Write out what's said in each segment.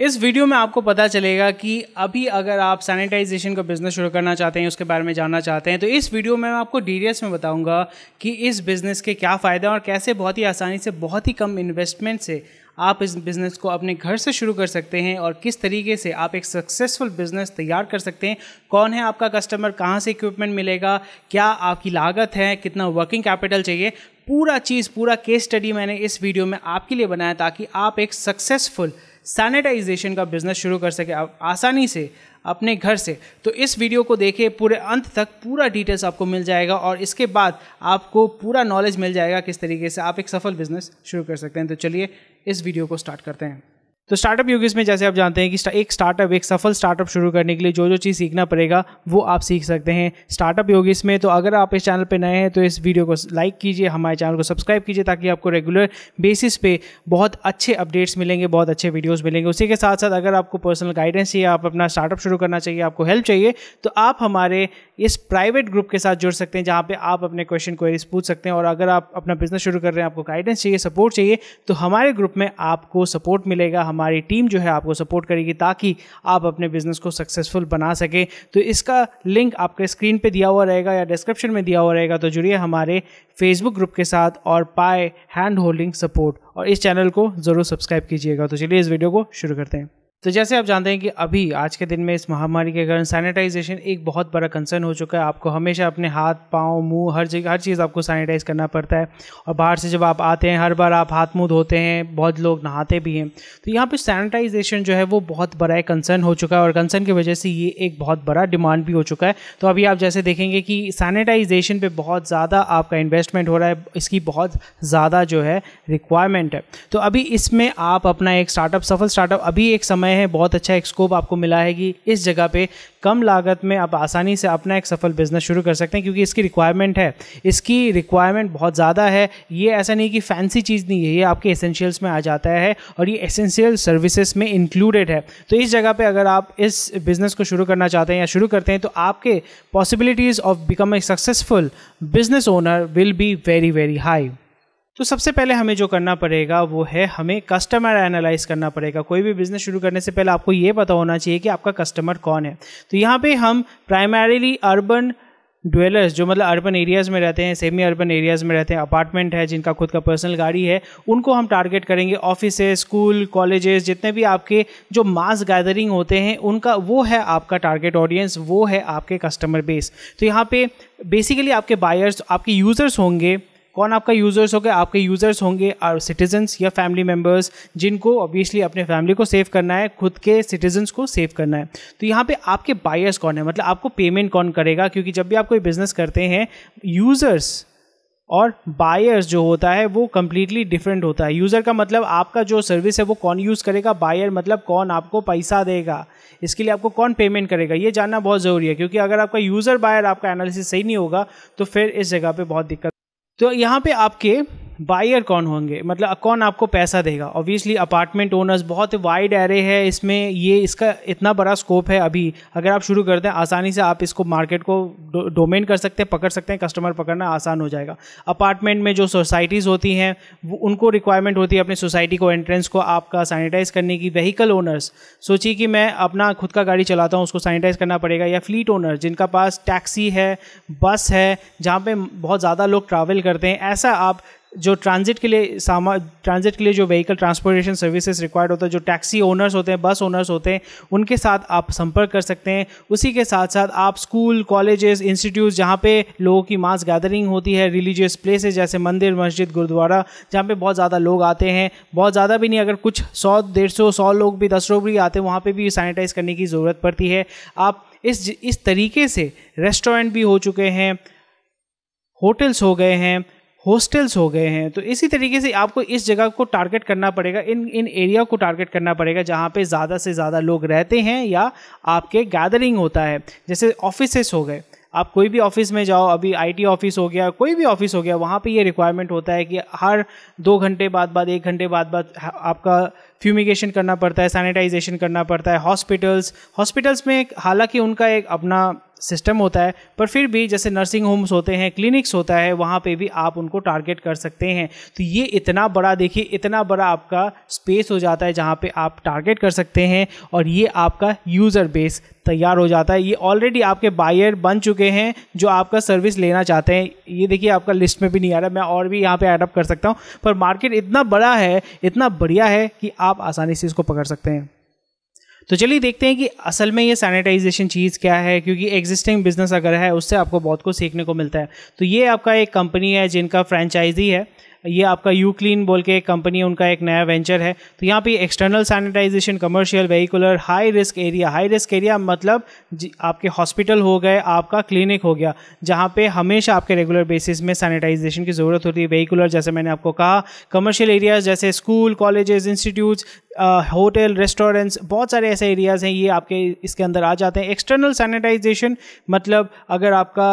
इस वीडियो में आपको पता चलेगा कि अभी अगर आप सैनिटाइजेशन का बिज़नेस शुरू करना चाहते हैं उसके बारे में जानना चाहते हैं तो इस वीडियो में मैं आपको डिटेल्स में बताऊंगा कि इस बिज़नेस के क्या फ़ायदे हैं और कैसे बहुत ही आसानी से बहुत ही कम इन्वेस्टमेंट से आप इस बिज़नेस को अपने घर से शुरू कर सकते हैं और किस तरीके से आप एक सक्सेसफुल बिज़नेस तैयार कर सकते हैं कौन है आपका कस्टमर कहाँ से इक्विपमेंट मिलेगा क्या आपकी लागत है कितना वर्किंग कैपिटल चाहिए पूरा चीज़ पूरा केस स्टडी मैंने इस वीडियो में आपके लिए बनाया ताकि आप एक सक्सेसफुल सैनिटाइजेशन का बिज़नेस शुरू कर सके आप आसानी से अपने घर से तो इस वीडियो को देखिए पूरे अंत तक पूरा डिटेल्स आपको मिल जाएगा और इसके बाद आपको पूरा नॉलेज मिल जाएगा किस तरीके से आप एक सफल बिज़नेस शुरू कर सकते हैं तो चलिए इस वीडियो को स्टार्ट करते हैं तो स्टार्टअप युग में जैसे आप जानते हैं कि एक स्टार्टअप एक सफल स्टार्टअप शुरू करने के लिए जो जो चीज़ सीखना पड़ेगा वो आप सीख सकते हैं स्टार्टअप योग में तो अगर आप इस चैनल पर नए हैं तो इस वीडियो को लाइक कीजिए हमारे चैनल को सब्सक्राइब कीजिए ताकि आपको रेगुलर बेसिस पे बहुत अच्छे अपडेट्स मिलेंगे बहुत अच्छे वीडियोज़ मिलेंगे उसी के साथ साथ अगर आपको पर्सनल गाइडेंस चाहिए आप अपना स्टार्टअप शुरू करना चाहिए आपको हेल्प चाहिए तो आप हमारे इस प्राइवेट ग्रुप के साथ जुड़ सकते हैं जहाँ पर आप अपने क्वेश्चन क्वेरीज पूछ सकते हैं और अगर आप अपना बिजनेस शुरू कर रहे हैं आपको गाइडेंस चाहिए सपोर्ट चाहिए तो हमारे ग्रुप में आपको सपोर्ट मिलेगा हमारी टीम जो है आपको सपोर्ट करेगी ताकि आप अपने बिजनेस को सक्सेसफुल बना सकें तो इसका लिंक आपके स्क्रीन पे दिया हुआ रहेगा या डिस्क्रिप्शन में दिया हुआ रहेगा तो जुड़िए हमारे फेसबुक ग्रुप के साथ और पाए हैंड होल्डिंग सपोर्ट और इस चैनल को ज़रूर सब्सक्राइब कीजिएगा तो चलिए इस वीडियो को शुरू करते हैं तो जैसे आप जानते हैं कि अभी आज के दिन में इस महामारी के कारण सैनिटाइजेशन एक बहुत बड़ा कंसर्न हो चुका है आपको हमेशा अपने हाथ पाँव मुंह हर जगह हर चीज़ आपको सैनिटाइज करना पड़ता है और बाहर से जब आप आते हैं हर बार आप हाथ मुंह धोते हैं बहुत लोग नहाते भी हैं तो यहाँ पर सैनिटाइजेशन जो है वो बहुत बड़ा एक कंसर्न हो चुका है और कंसर्न की वजह से ये एक बहुत बड़ा डिमांड भी हो चुका है तो अभी आप जैसे देखेंगे कि सैनिटाइजेशन पर बहुत ज़्यादा आपका इन्वेस्टमेंट हो रहा है इसकी बहुत ज़्यादा जो है रिक्वायरमेंट है तो अभी इसमें आप अपना एक स्टार्टअप सफल स्टार्टअप अभी एक समय आए हैं बहुत अच्छा एक स्कोप आपको मिला है कि इस जगह पे कम लागत में आप आसानी से अपना एक सफल बिजनेस शुरू कर सकते हैं क्योंकि इसकी रिक्वायरमेंट है इसकी रिक्वायरमेंट बहुत ज़्यादा है ये ऐसा नहीं कि फैंसी चीज़ नहीं है ये आपके एसेंशियल्स में आ जाता है और ये एसेंशियल सर्विसेज में इंक्लूडेड है तो इस जगह पे अगर आप इस बिज़नेस को शुरू करना चाहते हैं या शुरू करते हैं तो आपके possibilities of become a successful business owner will be very very high तो सबसे पहले हमें जो करना पड़ेगा वो है हमें कस्टमर एनालाइज करना पड़ेगा कोई भी बिजनेस शुरू करने से पहले आपको ये पता होना चाहिए कि आपका कस्टमर कौन है तो यहाँ पे हम प्राइमरीली अर्बन ड्वेलर्स जो मतलब अर्बन एरियाज़ में रहते हैं सेमी अर्बन एरियाज़ में रहते हैं अपार्टमेंट है जिनका खुद का पर्सनल गाड़ी है उनको हम टारगेट करेंगे ऑफिस स्कूल कॉलेजेस जितने भी आपके जो मास गैदरिंग होते हैं उनका वो है आपका टारगेट ऑडियंस वो है आपके कस्टमर बेस तो यहाँ पे बेसिकली आपके बायर्स आपके यूज़र्स होंगे कौन आपका यूज़र्स होगा आपके यूज़र्स होंगे आर सिटीजन्स या फैमिली मेम्बर्स जिनको ऑब्वियसली अपने फैमिली को सेव करना है खुद के सिटीजन्स को सेव करना है तो यहाँ पे आपके बायर्स कौन है मतलब आपको पेमेंट कौन करेगा क्योंकि जब भी आप कोई बिजनेस करते हैं यूज़र्स और बायर्स जो होता है वो कम्प्लीटली डिफरेंट होता है यूज़र का मतलब आपका जो सर्विस है वो कौन यूज़ करेगा बायर मतलब कौन आपको पैसा देगा इसके लिए आपको कौन पेमेंट करेगा ये जानना बहुत ज़रूरी है क्योंकि अगर आपका यूज़र बायर आपका एनालिसिस सही नहीं होगा तो फिर इस जगह पे बहुत दिक्कत तो यहाँ पे आपके बायर कौन होंगे मतलब कौन आपको पैसा देगा ऑब्वियसली अपार्टमेंट ओनर्स बहुत वाइड एरे है इसमें ये इसका इतना बड़ा स्कोप है अभी अगर आप शुरू करते हैं आसानी से आप इसको मार्केट को डोमेन कर सकते हैं पकड़ सकते हैं कस्टमर पकड़ना आसान हो जाएगा अपार्टमेंट में जो सोसाइटीज़ होती हैं उनको रिक्वायरमेंट होती है अपनी सोसाइटी को एंट्रेंस को आपका सैनिटाइज करने की वहीकल ओनर्स सोचिए कि मैं अपना खुद का गाड़ी चलाता हूँ उसको सैनिटाइज करना पड़ेगा या फ्लीट ओनर जिनका पास टैक्सी है बस है जहाँ पे बहुत ज़्यादा लोग ट्रैवल करते हैं ऐसा आप जो ट्रांजिट के लिए सामान ट्रांजिट के लिए जो व्हीकल ट्रांसपोर्टेशन सर्विसेज रिक्वायर्ड होता है जो टैक्सी ओनर्स होते हैं बस ओनर्स होते हैं उनके साथ आप संपर्क कर सकते हैं उसी के साथ साथ आप स्कूल कॉलेजेस इंस्टीट्यूट जहाँ पे लोगों की मास गैदरिंग होती है रिलीजियस प्लेसेज जैसे मंदिर मस्जिद गुरुद्वारा जहाँ पर बहुत ज़्यादा लोग आते हैं बहुत ज़्यादा भी नहीं अगर कुछ सौ डेढ़ सौ सौ लोग भी दस लोग भी आते हैं वहाँ पर भी सैनिटाइज करने की ज़रूरत पड़ती है आप इस इस तरीके से रेस्टोरेंट भी हो चुके हैं होटल्स हो गए हैं हॉस्टल्स हो गए हैं तो इसी तरीके से आपको इस जगह को टारगेट करना पड़ेगा इन इन एरिया को टारगेट करना पड़ेगा जहाँ पे ज़्यादा से ज़्यादा लोग रहते हैं या आपके गैदरिंग होता है जैसे ऑफिसेस हो गए आप कोई भी ऑफिस में जाओ अभी आईटी ऑफिस हो गया कोई भी ऑफिस हो गया वहाँ पे ये रिक्वायरमेंट होता है कि हर दो घंटे बाद बाद एक घंटे बाद बाद आपका फ्यूमिगेशन करना पड़ता है सैनिटाइजेशन करना पड़ता है हॉस्पिटल्स हॉस्पिटल्स में हालांकि उनका एक अपना सिस्टम होता है पर फिर भी जैसे नर्सिंग होम्स होते हैं क्लिनिक्स होता है वहाँ पे भी आप उनको टारगेट कर सकते हैं तो ये इतना बड़ा देखिए इतना बड़ा आपका स्पेस हो जाता है जहाँ पे आप टारगेट कर सकते हैं और ये आपका यूज़र बेस तैयार हो जाता है ये ऑलरेडी आपके बायर बन चुके हैं जो आपका सर्विस लेना चाहते हैं ये देखिए आपका लिस्ट में भी नहीं आ रहा मैं और भी यहाँ पर एडअप कर सकता हूँ पर मार्केट इतना बड़ा है इतना बढ़िया है कि आप आप आसानी से इसको पकड़ सकते हैं तो चलिए देखते हैं कि असल में ये सैनिटाइजेशन चीज़ क्या है क्योंकि एग्जिस्टिंग बिजनेस अगर है उससे आपको बहुत कुछ सीखने को मिलता है तो ये आपका एक कंपनी है जिनका फ्रेंचाइजी है ये आपका यू क्लीन बोल के एक कंपनी है उनका एक नया वेंचर है तो यहाँ पे external sanitization commercial vehicular high risk area high risk area मतलब आपके हॉस्पिटल हो गए आपका क्लिनिक हो गया जहाँ पे हमेशा आपके रेगुलर बेसिस में सैनिटाइजेशन की ज़रूरत होती है वेहिकुलर जैसे मैंने आपको कहा कमर्शियल एरियाज जैसे school colleges institutes hotel restaurants बहुत सारे ऐसे एरियाज़ हैं ये आपके इसके अंदर आ जाते हैं एक्सटर्नल सैनिटाइजेशन मतलब अगर आपका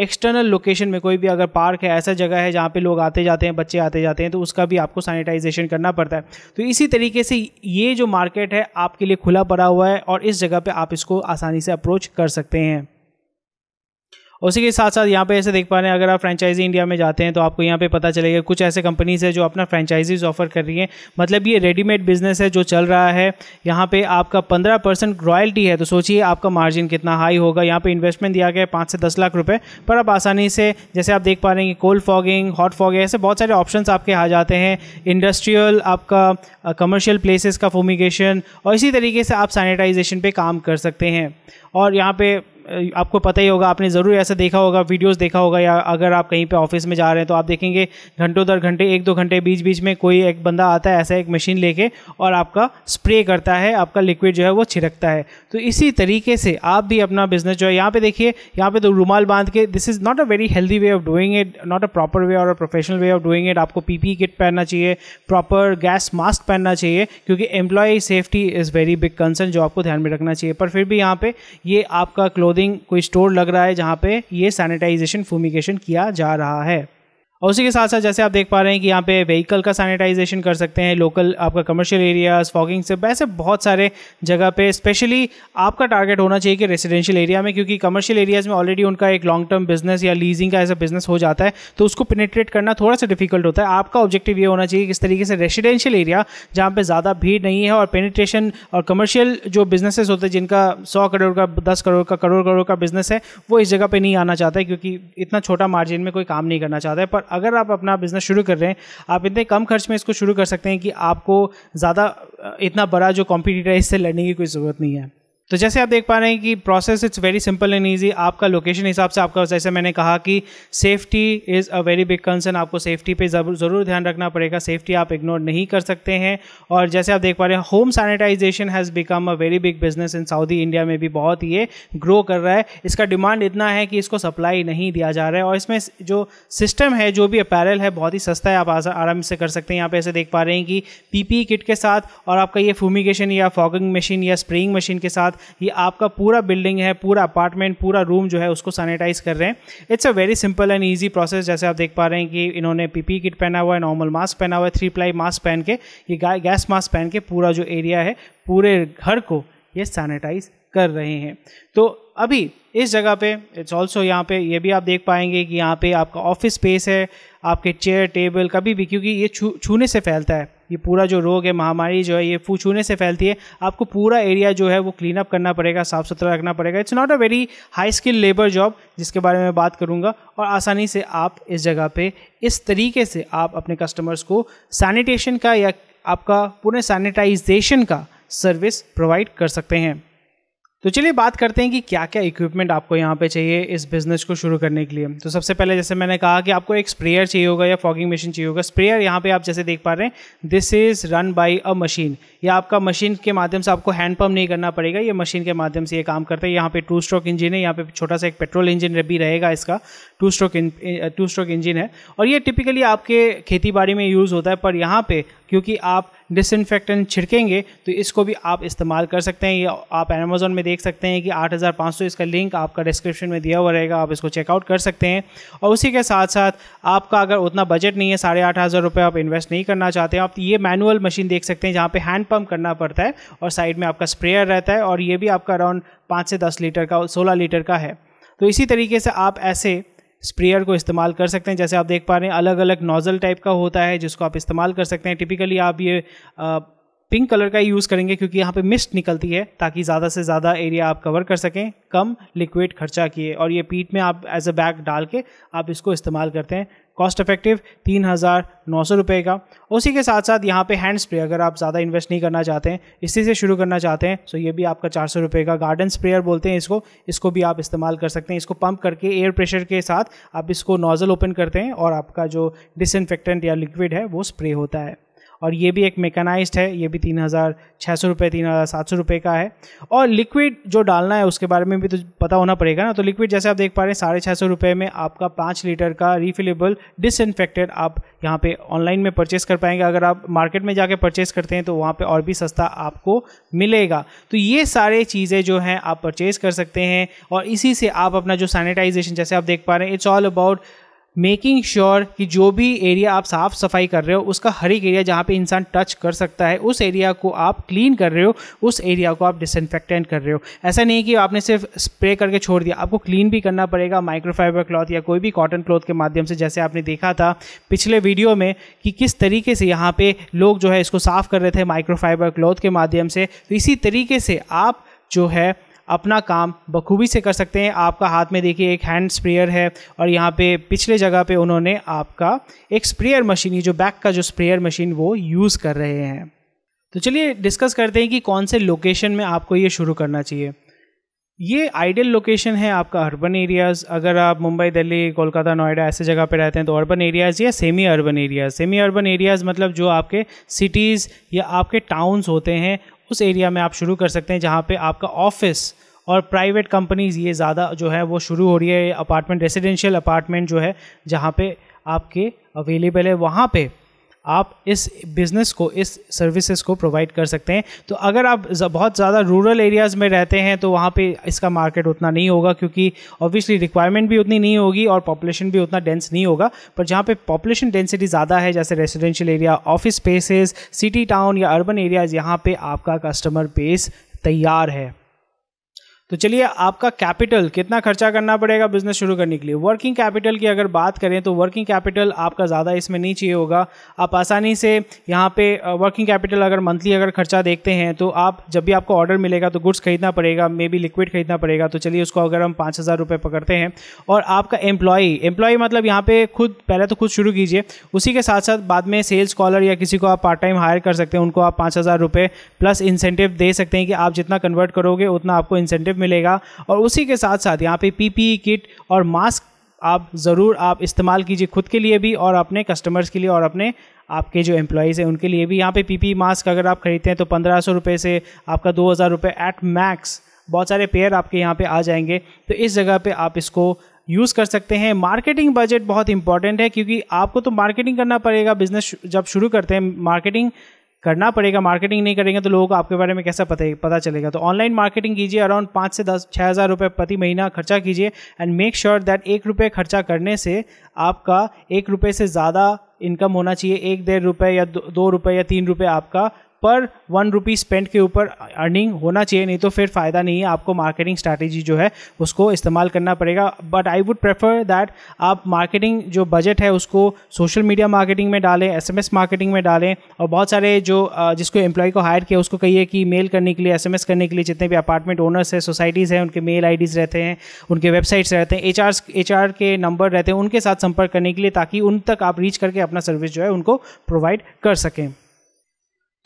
एक्सटर्नल लोकेशन में कोई भी अगर पार्क है ऐसा जगह है जहाँ पे लोग आते जाते हैं बच्चे आते जाते हैं तो उसका भी आपको सैनिटाइजेशन करना पड़ता है तो इसी तरीके से ये जो मार्केट है आपके लिए खुला पड़ा हुआ है और इस जगह पर आप इसको आसानी से अप्रोच कर सकते हैं उसी के साथ साथ यहाँ पे ऐसे देख पा रहे हैं अगर आप फ्रेंचाइजी इंडिया में जाते हैं तो आपको यहाँ पे पता चलेगा कुछ ऐसे कंपनीज है जो अपना फ्रेंचाइजीज ऑफर कर रही हैं मतलब ये रेडीमेड बिजनेस है जो चल रहा है यहाँ पे आपका पंद्रह परसेंट रॉयल्टी है तो सोचिए आपका मार्जिन कितना हाई होगा यहाँ पर इन्वेस्टमेंट दिया गया है पाँच से दस लाख रुपये पर आप आसानी से जैसे आप देख पा रहे हैं कि कोल्ड फॉगिंग हॉट फॉगिंग ऐसे बहुत सारे ऑप्शन आपके आ जाते हैं इंडस्ट्रियल आपका कमर्शियल प्लेसेस का फोमिगेशन और इसी तरीके से आप सैनिटाइजेशन पर काम कर सकते हैं और यहाँ पर आपको पता ही होगा आपने ज़रूर ऐसा देखा होगा वीडियोस देखा होगा या अगर आप कहीं पे ऑफिस में जा रहे हैं तो आप देखेंगे घंटों दर घंटे एक दो घंटे बीच बीच में कोई एक बंदा आता है ऐसा एक मशीन लेके और आपका स्प्रे करता है आपका लिक्विड जो है वो छिड़कता है तो इसी तरीके से आप भी अपना बिजनेस जो है यहाँ पर देखिए यहाँ पर तो रूमाल बांध के this is not a very healthy way of doing it not a proper way और a professional way of doing it आपको पी किट e पहनना चाहिए प्रॉपर गैस मास्क पहनना चाहिए क्योंकि employ safety is very big concern जो आपको ध्यान में रखना चाहिए पर फिर भी यहाँ पर ये आपका क्लोथ क्लोदिंग कोई स्टोर लग रहा है जहाँ पे ये सैनिटाइजेशन फूमिगेशन किया जा रहा है और उसी के साथ साथ जैसे आप देख पा रहे हैं कि यहाँ पे व्हीकल का सैनिटाइजेशन कर सकते हैं लोकल आपका कमर्शियल एरियाज फॉगिंग से वैसे बहुत सारे जगह पे स्पेशली आपका टारगेट होना चाहिए कि रेसिडेंशियल एरिया में क्योंकि कमर्शियल एरियाज में ऑलरेडी उनका एक लॉन्ग टर्म बिजनेस या लीजिंग का ऐसा बिजनेस हो जाता है तो उसको पिनिट्रेट करना थोड़ा सा डिफिकल्ट होता है आपका ऑब्जेक्टिव ये होना चाहिए किस तरीके से रेसिडेंशियल एरिया जहाँ पर ज़्यादा भीड़ नहीं है और पेनिट्रेशन और कमर्शियल जो बिजनेसेस होते हैं जिनका सौ करोड़ का दस करोड़ का करोड़ करोड़ का बिजनेस है वो इस जगह पर नहीं आना चाहता है क्योंकि इतना छोटा मार्जिन में कोई काम नहीं करना चाहता है पर अगर आप अपना बिजनेस शुरू कर रहे हैं आप इतने कम खर्च में इसको शुरू कर सकते हैं कि आपको ज़्यादा इतना बड़ा जो कॉम्पिटिटर है इससे लड़ने की कोई ज़रूरत नहीं है तो जैसे आप देख पा रहे हैं कि process it's very simple and easy आपका लोकेशन हिसाब से आपका जैसे मैंने कहा कि safety is a very big concern आपको सेफ्टी पे ज़रूर ध्यान रखना पड़ेगा सेफ्टी आप इग्नोर नहीं कर सकते हैं और जैसे आप देख पा रहे हैं home sanitization has become a very big business in south India में भी बहुत ये ग्रो कर रहा है इसका डिमांड इतना है कि इसको सप्लाई नहीं दिया जा रहा है और इसमें जो सिस्टम है जो भी अपैरल है बहुत ही सस्ता है आप आराम से कर सकते हैं यहाँ पे ऐसे देख पा रहे हैं कि पी किट e के साथ और आपका ये फूमिगेशन या फॉगिंग मशीन या स्प्रेइंग मशीन के साथ साथ ये आपका पूरा बिल्डिंग है पूरा अपार्टमेंट पूरा रूम जो है उसको सैनिटाइज कर रहे हैं it's a very simple and easy process जैसे आप देख पा रहे हैं कि इन्होंने पीपी किट पहना हुआ है नॉर्मल मास्क पहना हुआ है थ्री प्लाई मास्क पहन के ये गैस मास्क पहन के पूरा जो एरिया है पूरे घर को ये सैनिटाइज कर रहे हैं तो अभी इस जगह पे इट्स ऑल्सो यहाँ पे ये भी आप देख पाएंगे कि यहाँ पे आपका ऑफिस स्पेस है आपके चेयर टेबल कभी भी क्योंकि ये छू छूने से फैलता है ये पूरा जो रोग है महामारी जो है ये फू छूने से फैलती है आपको पूरा एरिया जो है वो क्लीन अप करना पड़ेगा साफ़ सुथरा रखना पड़ेगा it's not a very high skill labour job जिसके बारे में बात करूँगा और आसानी से आप इस जगह पर इस तरीके से आप अपने कस्टमर्स को सैनिटेशन का या आपका पूरे सैनिटाइजेशन का सर्विस प्रोवाइड कर सकते हैं तो चलिए बात करते हैं कि क्या क्या इक्विपमेंट आपको यहाँ पे चाहिए इस बिज़नेस को शुरू करने के लिए तो सबसे पहले जैसे मैंने कहा कि आपको एक स्प्रेयर चाहिए होगा या फॉगिंग मशीन चाहिए होगा स्प्रेयर यहाँ पे आप जैसे देख पा रहे हैं this is run by a machine या आपका मशीन के माध्यम से आपको हैंड नहीं करना पड़ेगा ये मशीन के माध्यम से ये काम करता है यहाँ पे टू स्ट्रोक इंजन है यहाँ पे छोटा सा एक पेट्रोल इंजन भी रहेगा इसका two stroke two stroke engine है और ये टिपिकली आपके खेती बाड़ी में यूज़ होता है पर यहाँ पर क्योंकि आप डिसइनफेक्टेंट छिड़केंगे तो इसको भी आप इस्तेमाल कर सकते हैं ये आप अमेज़ोन में देख सकते हैं कि 8500 इसका लिंक आपका डिस्क्रिप्शन में दिया हुआ रहेगा आप इसको चेकआउट कर सकते हैं और उसी के साथ साथ आपका अगर उतना बजट नहीं है साढ़े आठ हज़ार रुपये आप इन्वेस्ट नहीं करना चाहते हैं आप ये मैनुअल मशीन देख सकते हैं जहाँ पर हैंड पम्प करना पड़ता है और साइड में आपका स्प्रेयर रहता है और ये भी आपका अराउंड पाँच से दस लीटर का सोलह लीटर का है तो इसी तरीके से आप ऐसे स्प्रेयर को इस्तेमाल कर सकते हैं जैसे आप देख पा रहे हैं अलग अलग नोज़ल टाइप का होता है जिसको आप इस्तेमाल कर सकते हैं टिपिकली आप ये पिंक कलर का ही यूज़ करेंगे क्योंकि यहाँ पे मिस्ट निकलती है ताकि ज़्यादा से ज़्यादा एरिया आप कवर कर सकें कम लिक्विड खर्चा किए और ये पीठ में आप एज अ बैग डाल के आप इसको इस्तेमाल करते हैं कॉस्ट इफेक्टिव तीन हज़ार नौ सौ रुपये का उसी के साथ साथ यहाँ पे हैंड स्प्रे अगर आप ज़्यादा इन्वेस्ट नहीं करना चाहते हैं इसी से शुरू करना चाहते हैं सो ये भी आपका चार सौ रुपये का गार्डन स्प्रेयर बोलते हैं इसको इसको भी आप इस्तेमाल कर सकते हैं इसको पंप करके एयर प्रेशर के साथ आप इसको नोज़ल ओपन करते हैं और आपका जो डिसइनफेक्टेंट या लिक्विड है वो स्प्रे होता है और ये भी एक मेकनाइज है ये भी तीन हज़ार छः सौ रुपये तीन हज़ार सात सौ रुपये का है और लिक्विड जो डालना है उसके बारे में भी तो पता होना पड़ेगा ना तो लिक्विड जैसे आप देख पा रहे हैं साढ़े छः सौ रुपये में आपका पाँच लीटर का रिफिलेबल डिसइनफेक्टेड आप यहाँ पे ऑनलाइन में परचेस कर पाएंगे अगर आप मार्केट में जाके परचेस करते हैं तो वहाँ पे और भी सस्ता आपको मिलेगा तो ये सारे चीज़ें जो हैं आप परचेस कर सकते हैं और इसी से आप अपना जो सैनिटाइजेशन जैसे आप देख पा रहे हैं it's all about making sure sure कि जो भी एरिया आप साफ सफाई कर रहे हो उसका हर एक एरिया जहाँ पे इंसान टच कर सकता है उस एरिया को आप क्लीन कर रहे हो उस एरिया को आप डिसइनफेक्टेंट कर रहे हो ऐसा नहीं कि आपने सिर्फ स्प्रे करके छोड़ दिया आपको क्लीन भी करना पड़ेगा माइक्रोफाइबर क्लॉथ या कोई भी कॉटन क्लॉथ के माध्यम से जैसे आपने देखा था पिछले वीडियो में कि किस तरीके से यहाँ पर लोग जो है इसको साफ कर रहे थे माइक्रोफाइबर क्लॉथ के माध्यम से तो इसी तरीके से आप जो है अपना काम बखूबी से कर सकते हैं आपका हाथ में देखिए एक हैंड स्प्रेयर है और यहाँ पे पिछले जगह पे उन्होंने आपका एक स्प्रेयर मशीन जो बैक का जो स्प्रेयर मशीन वो यूज़ कर रहे हैं तो चलिए डिस्कस करते हैं कि कौन से लोकेशन में आपको ये शुरू करना चाहिए ये आइडियल लोकेशन है आपका अर्बन एरियाज़ अगर आप मुंबई दिल्ली कोलकाता नोएडा ऐसे जगह पे रहते हैं तो अर्बन एरियाज़ या semi urban areas semi urban areas मतलब जो आपके सिटीज़ या आपके टाउन्स होते हैं उस एरिया में आप शुरू कर सकते हैं जहाँ पे आपका ऑफिस और प्राइवेट कंपनीज ये ज़्यादा जो है वो शुरू हो रही है अपार्टमेंट रेसिडेंशियल अपार्टमेंट जो है जहाँ पे आपके अवेलेबल है वहाँ पे आप इस बिज़नेस को इस सर्विसेज को प्रोवाइड कर सकते हैं तो अगर आप बहुत ज़्यादा रूरल एरियाज़ में रहते हैं तो वहाँ पे इसका मार्केट उतना नहीं होगा क्योंकि ऑब्वियसली रिक्वायरमेंट भी उतनी नहीं होगी और पॉपुलेशन भी उतना डेंस नहीं होगा पर जहाँ पे पॉपुलेशन डेंसिटी ज़्यादा है जैसे residential area office spaces city town या अर्बन एरियाज़ यहाँ पर आपका कस्टमर बेस तैयार है तो चलिए आपका कैपिटल कितना खर्चा करना पड़ेगा बिजनेस शुरू करने के लिए वर्किंग कैपिटल की अगर बात करें तो वर्किंग कैपिटल आपका ज़्यादा इसमें नहीं चाहिए होगा आप आसानी से यहाँ पे वर्किंग कैपिटल अगर मंथली अगर खर्चा देखते हैं तो आप जब भी आपको ऑर्डर मिलेगा तो गुड्स खरीदना पड़ेगा मे बी लिक्विड खरीदना पड़ेगा तो चलिए उसको अगर हम पाँच हज़ार रुपये पकड़ते हैं और आपका एम्प्लॉई एम्प्लॉई मतलब यहाँ पे खुद पहले तो खुद शुरू कीजिए उसी के साथ साथ बाद में सेल्स कॉलर या किसी को आप पार्ट टाइम हायर कर सकते हैं उनको आप पाँच हज़ार रुपये प्लस इंसेंटिव दे सकते हैं कि आप जितना कन्वर्ट करोगे उतना आपको इंसेंटिव मिलेगा और उसी के साथ साथ यहाँ पे पीपीई किट और मास्क आप ज़रूर आप इस्तेमाल कीजिए खुद के लिए भी और अपने कस्टमर्स के लिए और अपने आपके जो एम्प्लॉयज़ हैं उनके लिए भी यहाँ पे पीपी मास्क अगर आप खरीदते हैं तो पंद्रह सौ रुपये से आपका दो हज़ार रुपये एट मैक्स बहुत सारे पेयर आपके यहाँ पे आ जाएंगे तो इस जगह पे आप इसको यूज़ कर सकते हैं मार्केटिंग बजट बहुत इंपॉर्टेंट है क्योंकि आपको तो मार्केटिंग करना पड़ेगा बिजनेस जब शुरू करते हैं मार्केटिंग करना पड़ेगा मार्केटिंग नहीं करेंगे तो लोगों को आपके बारे में कैसा पता पता चलेगा तो ऑनलाइन मार्केटिंग कीजिए अराउंड पाँच से दस छः हज़ार रुपये प्रति महीना खर्चा कीजिए एंड मेक श्योर दैट एक रुपये खर्चा करने से आपका एक रुपये से ज़्यादा इनकम होना चाहिए एक डेढ़ रुपये या दो, दो रुपये या तीन रुपये आपका पर वन रुपी स्पेंड के ऊपर अर्निंग होना चाहिए नहीं तो फिर फ़ायदा नहीं है आपको मार्केटिंग स्ट्रैटेजी जो है उसको इस्तेमाल करना पड़ेगा but I would prefer that आप मार्केटिंग जो बजट है उसको सोशल मीडिया मार्केटिंग में डालें एस मार्केटिंग में डालें और बहुत सारे जो जिसको एम्प्लॉय को हायर किया उसको कहिए कि मेल करने के लिए एस करने के लिए जितने भी अपार्टमेंट ओनर्स हैं सोसाइटीज़ हैं उनके मेल आई रहते हैं उनके वेबसाइट्स रहते हैं एच आर के नंबर रहते हैं उनके साथ संपर्क करने के लिए ताकि उन तक आप रीच करके अपना सर्विस जो है उनको प्रोवाइड कर सकें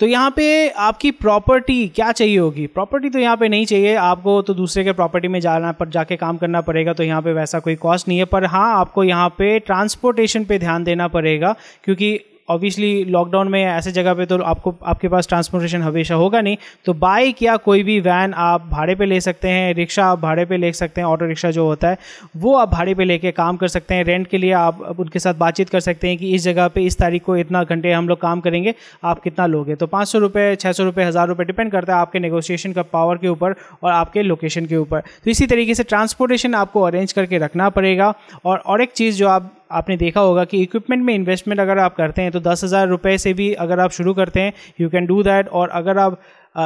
तो यहाँ पे आपकी प्रॉपर्टी क्या चाहिए होगी प्रॉपर्टी तो यहाँ पे नहीं चाहिए आपको तो दूसरे के प्रॉपर्टी में जाना पर जाके काम करना पड़ेगा तो यहाँ पे वैसा कोई कॉस्ट नहीं है पर हाँ आपको यहाँ पे ट्रांसपोर्टेशन पे ध्यान देना पड़ेगा क्योंकि ऑब्वियसली लॉकडाउन में ऐसे जगह पे तो आपको आपके पास ट्रांसपोर्टेशन हमेशा होगा नहीं तो बाइक या कोई भी वैन आप भाड़े पे ले सकते हैं रिक्शा आप भाड़े पे ले सकते हैं ऑटो रिक्शा जो होता है वो आप भाड़े पे लेके काम कर सकते हैं रेंट के लिए आप उनके साथ बातचीत कर सकते हैं कि इस जगह पर इस तारीख को इतना घंटे हम लोग काम करेंगे आप कितना लोगे तो पाँच सौ रुपये छः सौ रुपये हज़ार रुपये डिपेंड करता है आपके नेगोशिएशन का पावर के ऊपर और आपके लोकेशन के ऊपर तो इसी तरीके से ट्रांसपोर्टेशन आपको अरेंज करके रखना पड़ेगा और और एक चीज़ जो आप आपने देखा होगा कि इक्विपमेंट में इन्वेस्टमेंट अगर आप करते हैं तो दस हज़ार रुपये से भी अगर आप शुरू करते हैं यू कैन डू दैट और अगर आप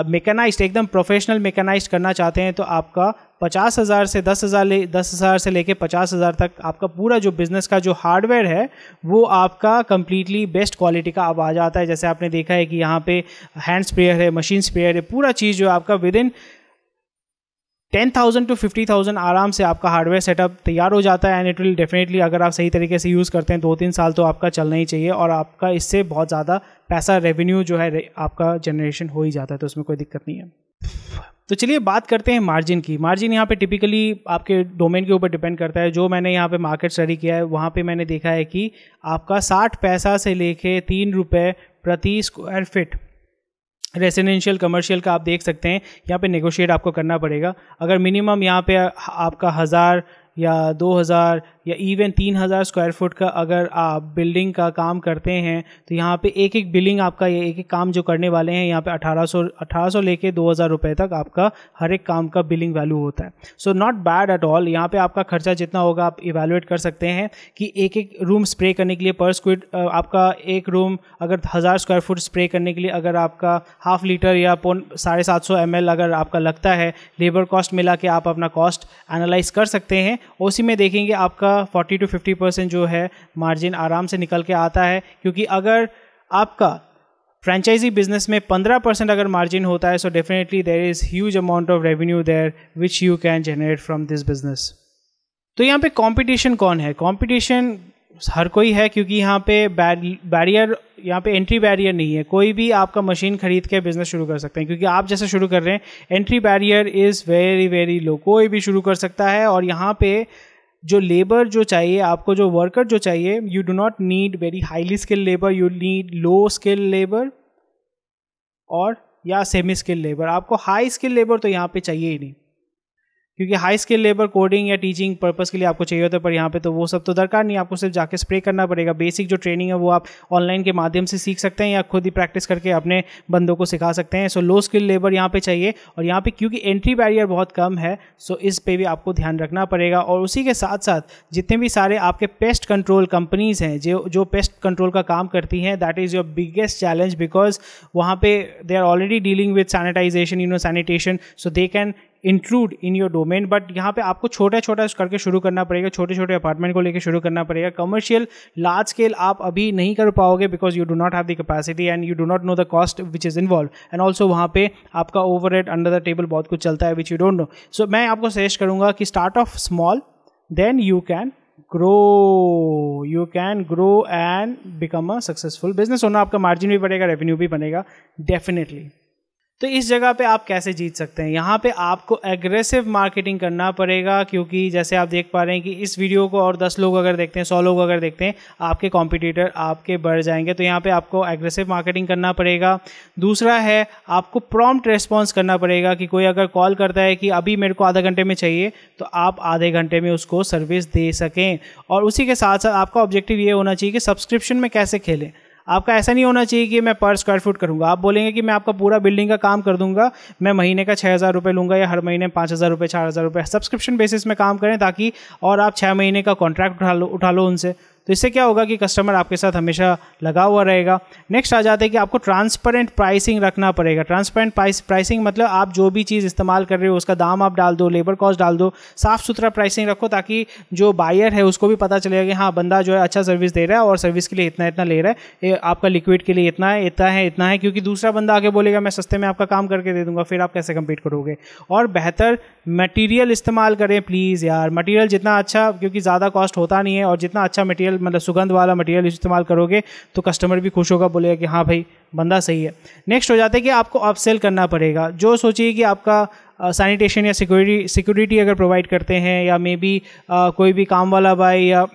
मेकेनाइज uh, एकदम प्रोफेशनल मेकेनाइज करना चाहते हैं तो आपका पचास हज़ार से दस हज़ार ले दस हज़ार से लेके पचास हज़ार तक आपका पूरा जो बिज़नेस का जो हार्डवेयर है वो आपका कम्प्लीटली बेस्ट क्वालिटी का अब आ जाता है जैसे आपने देखा है कि यहाँ पे हैंड स्प्रेयर है मशीन स्प्रेयर है पूरा चीज़ जो आपका within ten thousand to fifty thousand आराम से आपका हार्डवेयर सेटअप तैयार हो जाता है एंड इट विल डेफिनेटली अगर आप सही तरीके से यूज़ करते हैं दो तीन साल तो आपका चलना ही चाहिए और आपका इससे बहुत ज़्यादा पैसा रेवेन्यू जो है आपका जनरेशन हो ही जाता है तो उसमें कोई दिक्कत नहीं है तो चलिए बात करते हैं मार्जिन की मार्जिन यहाँ पे टिपिकली आपके डोमेन के ऊपर डिपेंड करता है जो मैंने यहाँ पे मार्केट स्टडी किया है वहाँ पे मैंने देखा है कि आपका साठ पैसा से लेके तीन रुपये प्रति स्क्वायर फिट रेसिडेंशियल कमर्शियल का आप देख सकते हैं यहाँ पे नेगोशिएट आपको करना पड़ेगा अगर मिनिमम यहाँ पे आपका हज़ार या दो हज़ार या इवन तीन हज़ार स्क्वायर फुट का अगर आप बिल्डिंग का काम करते हैं तो यहाँ पे एक एक बिलिंग आपका ये एक एक काम जो करने वाले हैं यहाँ पे 1800 1800 लेके दो हज़ार रुपये तक आपका हर एक काम का बिलिंग वैल्यू होता है so not bad at all यहाँ पे आपका खर्चा जितना होगा आप इवेलुएट कर सकते हैं कि एक एक रूम स्प्रे करने के लिए पर स्क्विड आपका एक रूम अगर हज़ार स्क्वायर फुट स्प्रे करने के लिए अगर आपका हाफ लीटर या पौन साढ़े सात सौ एम अगर आपका लगता है लेबर कॉस्ट मिला के आप अपना कॉस्ट एनालाइज कर सकते हैं उसी में देखेंगे आपका 40 टू 50 परसेंट जो है मार्जिन आराम से निकल के आता है क्योंकि अगर आपका फ्रेंचाइजी बिजनेस में 15 परसेंट अगर मार्जिन होता है so definitely there is huge amount of revenue there which you can generate from this business तो यहाँ पे कंपटीशन कौन है कंपटीशन हर कोई है क्योंकि यहाँ पे बैरियर यहाँ पे एंट्री बैरियर नहीं है कोई भी आपका मशीन खरीद के बिजनेस शुरू कर सकते हैं क्योंकि आप जैसे शुरू कर रहे हैं entry barrier is very very low कोई भी शुरू कर सकता है और यहाँ पे जो लेबर जो चाहिए आपको जो वर्कर जो चाहिए you do not need very highly skill labour you need low skill labour और या सेमी स्किल लेबर आपको हाई स्किल लेबर तो यहाँ पे चाहिए ही नहीं क्योंकि हाई स्किल लेबर कोडिंग या टीचिंग पर्पस के लिए आपको चाहिए होता है पर यहाँ पे तो वो सब तो दरकार नहीं आपको सिर्फ जाके स्प्रे करना पड़ेगा बेसिक जो ट्रेनिंग है वो आप ऑनलाइन के माध्यम से सीख सकते हैं या खुद ही प्रैक्टिस करके अपने बंदों को सिखा सकते हैं सो लो स्किल लेबर यहाँ पे चाहिए और यहाँ पे क्योंकि एंट्री बैरियर बहुत कम है सो इस पर भी आपको ध्यान रखना पड़ेगा और उसी के साथ साथ जितने भी सारे आपके पेस्ट कंट्रोल कंपनीज़ हैं जो जो पेस्ट कंट्रोल का काम करती हैं that is your biggest challenge because वहाँ पे they are already dealing with sanitization you know sanitation so they can include in your domain but यहाँ पे आपको छोटा छोटा करके शुरू करना पड़ेगा छोटे छोटे अपार्टमेंट को लेकर शुरू करना पड़ेगा कमर्शियल लार्ज स्केल आप अभी नहीं कर पाओगे because you do not have the capacity and you do not know the cost which is involve and also वहाँ पे आपका overhead under the table बहुत कुछ चलता है which you don't know so मैं आपको सजेस्ट करूंगा कि start off small then you can grow you can grow and become a successful business होना आपका मार्जिन भी बढ़ेगा रेवेन्यू भी बनेगा डेफिनेटली तो इस जगह पे आप कैसे जीत सकते हैं यहाँ पे आपको एग्रेसिव मार्केटिंग करना पड़ेगा क्योंकि जैसे आप देख पा रहे हैं कि इस वीडियो को और 10 लोग अगर देखते हैं 100 लोग अगर देखते हैं आपके कॉम्पिटिटर आपके बढ़ जाएंगे तो यहाँ पे आपको एग्रेसिव मार्केटिंग करना पड़ेगा दूसरा है आपको प्रॉम्प्ट रिस्पॉन्स करना पड़ेगा कि कोई अगर कॉल करता है कि अभी मेरे को आधा घंटे में चाहिए तो आप आधे घंटे में उसको सर्विस दे सकें और उसी के साथ साथ आपका ऑब्जेक्टिव ये होना चाहिए कि सब्सक्रिप्शन में कैसे खेलें आपका ऐसा नहीं होना चाहिए कि मैं पर स्क्वायर फुट करूँगा आप बोलेंगे कि मैं आपका पूरा बिल्डिंग का काम कर दूंगा मैं महीने का छः हज़ार रुपये लूँगा या हर महीने पाँच हज़ार रुपये चार हज़ार रुपये सब्सक्रिप्शन बेसिस में काम करें ताकि और आप छः महीने का कॉन्ट्रैक्ट उठा लो उठा लो उनसे तो इससे क्या होगा कि कस्टमर आपके साथ हमेशा लगा हुआ रहेगा नेक्स्ट आ जाता है कि आपको ट्रांसपेरेंट प्राइसिंग रखना पड़ेगा ट्रांसपेरेंट प्राइसिंग मतलब आप जो भी चीज़ इस्तेमाल कर रहे हो उसका दाम आप डाल दो लेबर कॉस्ट डाल दो साफ़ सुथरा प्राइसिंग रखो ताकि जो बायर है उसको भी पता चलेगा कि हाँ बंदा जो है अच्छा सर्विस दे रहा है और सर्विस के लिए इतना इतना ले रहा है आपका लिक्विड के लिए इतना है इतना है इतना है क्योंकि दूसरा बंदा आगे बोलेगा मैं सस्ते में आपका काम करके दे दूंगा फिर आप कैसे कम्पीट करोगे और बेहतर मटीरियल इस्तेमाल करें प्लीज़ यार मटीरियल जितना अच्छा क्योंकि ज़्यादा कॉस्ट होता नहीं है और जितना अच्छा मटीरियल मटेरियल मतलब सुगंध वाला मटेरियल इस्तेमाल करोगे तो कस्टमर भी खुश होगा बोलेगा कि हाँ भाई बंदा सही है नेक्स्ट हो जाता है कि आपको आप सेल करना पड़ेगा जो सोचिए कि आपका सैनिटेशन या सिक्योरिटी सिक्योरिटी अगर प्रोवाइड करते हैं या मे बी कोई भी काम वाला बाई या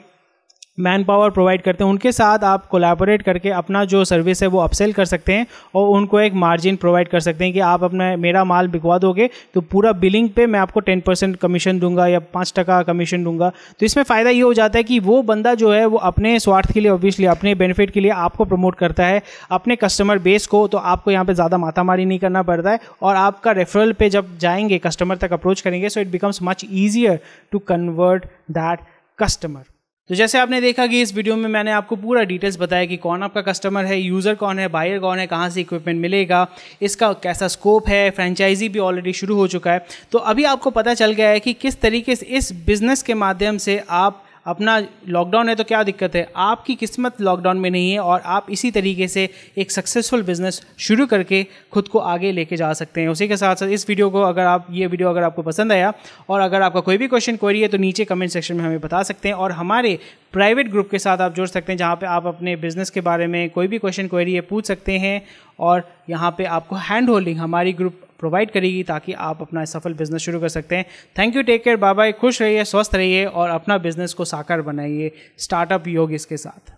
मैन पावर प्रोवाइड करते हैं उनके साथ आप कोलैबोरेट करके अपना जो सर्विस है वो अपसेल कर सकते हैं और उनको एक मार्जिन प्रोवाइड कर सकते हैं कि आप अपना मेरा माल बिकवा दोगे तो पूरा बिलिंग पे मैं आपको टेन परसेंट कमीशन दूंगा या पाँच टका कमीशन दूंगा तो इसमें फ़ायदा ये हो जाता है कि वो बंदा जो है वो अपने स्वार्थ के लिए ऑब्वियसली अपने बेनिफिट के लिए आपको प्रमोट करता है अपने कस्टमर बेस को तो आपको यहाँ पर ज़्यादा माथामारी नहीं करना पड़ता है और आपका रेफरल पे जब जाएंगे कस्टमर तक अप्रोच करेंगे so it becomes much easier to convert that customer तो जैसे आपने देखा कि इस वीडियो में मैंने आपको पूरा डिटेल्स बताया कि कौन आपका कस्टमर है यूज़र कौन है बायर कौन है कहाँ से इक्विपमेंट मिलेगा इसका कैसा स्कोप है फ्रेंचाइजी भी ऑलरेडी शुरू हो चुका है तो अभी आपको पता चल गया है कि किस तरीके से इस बिज़नेस के माध्यम से आप अपना लॉकडाउन है तो क्या दिक्कत है आपकी किस्मत लॉकडाउन में नहीं है और आप इसी तरीके से एक सक्सेसफुल बिजनेस शुरू करके खुद को आगे लेके जा सकते हैं उसी के साथ साथ इस वीडियो को अगर आप ये वीडियो अगर आपको पसंद आया और अगर आपका कोई भी क्वेश्चन क्वेरी है तो नीचे कमेंट सेक्शन में हमें बता सकते हैं और हमारे प्राइवेट ग्रुप के साथ आप जुड़ सकते हैं जहाँ पर आप अपने बिजनेस के बारे में कोई भी क्वेश्चन क्वेरी है पूछ सकते हैं और यहाँ पे आपको हैंड होल्डिंग हमारी ग्रुप प्रोवाइड करेगी ताकि आप अपना सफल बिजनेस शुरू कर सकते हैं thank you take care bye bye खुश रहिए स्वस्थ रहिए और अपना बिजनेस को साकार बनाइए स्टार्टअप योग इसके साथ